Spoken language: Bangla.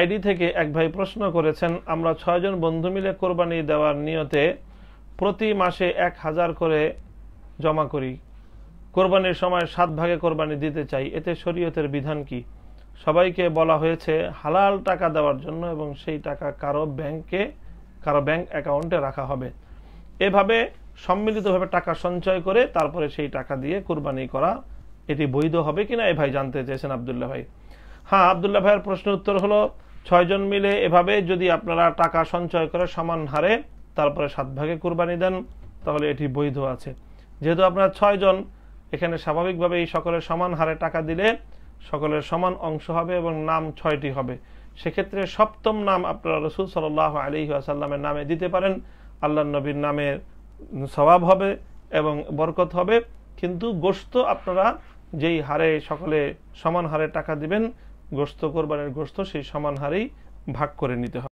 আইডি থেকে এক ভাই প্রশ্ন করেছেন আমরা ছয়জন বন্ধু মিলে কোরবানি দেওয়ার নিয়তে প্রতি মাসে এক হাজার করে জমা করি কোরবানির সময় সাত ভাগে কোরবানি দিতে চাই এতে শরীয়তের বিধান কি সবাইকে বলা হয়েছে হালাল টাকা দেওয়ার জন্য এবং সেই টাকা কারো ব্যাংকে কারো ব্যাংক অ্যাকাউন্টে রাখা হবে এভাবে সম্মিলিতভাবে টাকা সঞ্চয় করে তারপরে সেই টাকা দিয়ে কোরবানি করা এটি বৈধ হবে কিনা এ ভাই জানতে চেয়েছেন আবদুল্লাহ ভাই হ্যাঁ আবদুল্লাহ ভাইয়ের প্রশ্ন উত্তর হলো ছয়জন মিলে এভাবে যদি আপনারা টাকা সঞ্চয় করে সমান হারে তারপরে সাত ভাগে কুরবানি দেন তাহলে এটি বৈধ আছে যেহেতু আপনারা ছয়জন এখানে স্বাভাবিকভাবে এই সকলের সমান হারে টাকা দিলে সকলের সমান অংশ হবে এবং নাম ছয়টি হবে সেক্ষেত্রে সপ্তম নাম আপনারা রসুল সাল আলী আসাল্লামের নামে দিতে পারেন আল্লাহ নবীর নামের স্বভাব হবে এবং বরকত হবে কিন্তু গোস্ত আপনারা যেই হারে সকলে সমান হারে টাকা দিবেন গোস্ত কোরবানির গোস্ত সেই সমান হারেই ভাগ করে নিতে হবে